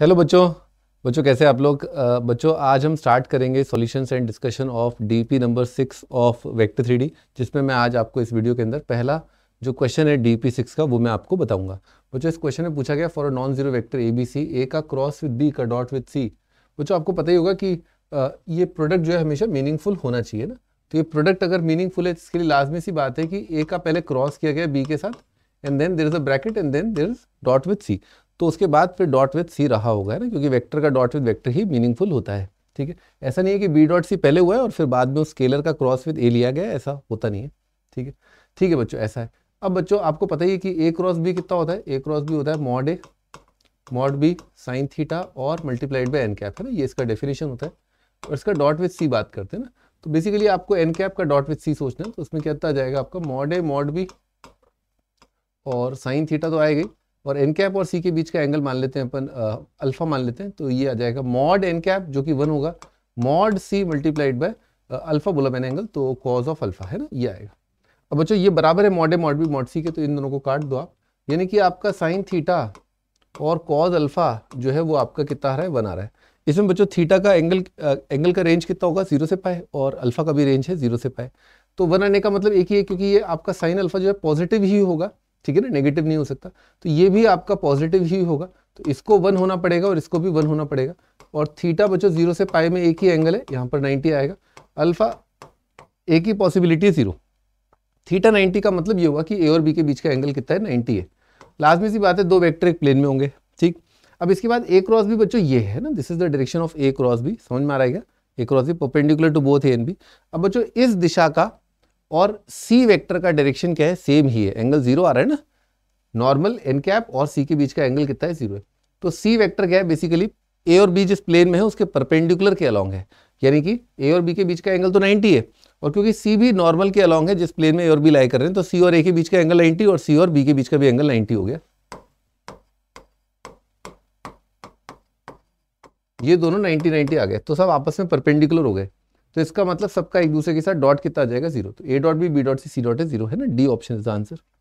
hello बच्चों बच्चों कैसे आप लोग बच्चों आज हम स्टार्ट करेंगे solutions and discussion of DP number six of vector three जिसमें मैं आज आपको इस वीडियो के अंदर पहला जो क्वेश्चन है डी पी सिक्स का वो मैं आपको बताऊंगा बच्चों इस क्वेश्चन में पूछा गया for a non zero vector A B C A का क्रॉस विद बी का डॉट विद सी बच्चों आपको पता ही होगा कि ये प्रोडक्ट जो है हमेशा मीनिंगफुल होना चाहिए ना तो ये प्रोडक्ट अगर मीनिंगफुल है तो इसके लिए लाजमी सी बात है कि ए का पहले क्रॉस किया गया बी के साथ and then there is a bracket and then there is dot with C तो उसके बाद फिर डॉट विथ सी रहा होगा ना क्योंकि वेक्टर का डॉट विथ वेक्टर ही मीनिंगफुल होता है ठीक है ऐसा नहीं है कि बी डॉट सी पहले हुआ है और फिर बाद में उस स्केलर का क्रॉस विथ ए लिया गया ऐसा होता नहीं है ठीक है ठीक है बच्चों ऐसा है अब बच्चों आपको पता ही है कि ए क्रॉस बी कितना होता है ए क्रॉस बी होता है mod A mod B sine theta और मल्टीप्लाइड बाई एन कैप है ना ये इसका डेफिनेशन होता है और इसका डॉट विथ सी बात करते हैं ना तो बेसिकली आपको एन कैप का डॉट विथ सी सोचना है तो उसमें क्या जाएगा आपका मॉड ए मॉड बी और साइन थीटा तो आएगी और एन कैप और सी के बीच का एंगल मान लेते हैं अपन अल्फा मान लेते हैं तो ये आ जाएगा मॉड एन कैप जो कि वन होगा mod C multiplied by alpha बोला मैंने एंगल तो कॉज ऑफ अल्फा है ना ये आएगा अब बच्चों ये बराबर है mod A mod B mod C के तो इन दोनों को काट दो आप यानी कि आपका साइन थीटा और कॉज अल्फा जो है वो आपका कितना आ रहा है वन आ रहा है इसमें बच्चों थीटा का एंगल एंगल का रेंज कितना होगा जीरो से पाए और अल्फा का भी रेंज है जीरो से पाए तो वन आने का मतलब एक ही है क्योंकि ये आपका साइन अल्फा जो है पॉजिटिव ही होगा ठीक है ना नेगेटिव नहीं हो सकता तो ये भी आपका पॉजिटिव ही होगा तो इसको वन होना पड़ेगा और इसको भी वन होना पड़ेगा और थीटा बच्चों जीरो से पाई में एक ही एंगल है यहाँ पर नाइन्टी आएगा अल्फा एक ही पॉसिबिलिटी जीरो थीटा 90 का मतलब ये होगा कि ए और बी के बीच का एंगल कितना है 90 है लास्ट में सी बात है दो वेक्टर एक प्लेन में होंगे ठीक अब इसके बाद ए क्रॉस भी बच्चों ये है ना this is the direction of A cross B समझ में आ रहा है A cross B perpendicular to both A and B अब बच्चों इस दिशा का और सी वेक्टर का डायरेक्शन क्या है सेम ही है एंगल जीरो आ रहा है ना नॉर्मल एन कैप और सी के बीच का एंगल कितना है जीरो है तो सी वेक्टर क्या है बेसिकली ए और बी जिस प्लेन में है उसके परपेंडिकुलर के अलॉन्ग है यानी कि ए और बी के बीच का एंगल तो 90 है और क्योंकि सी भी नॉर्मल के अलॉन्ग है जिस प्लेन में ए और बी लाई कर रहे हैं तो सी और ए के बीच का एंगल नाइनटी और सी और बी के बीच का भी एंगल नाइनटी हो गया ये दोनों नाइनटी नाइनटी आ गए तो सब आपस में परपेंडिकुलर हो गए तो इसका मतलब सबका एक दूसरे के साथ डॉट कितना आ जाएगा जीरो तो A dot B B dot C C dot है जीरो है ना D option is the answer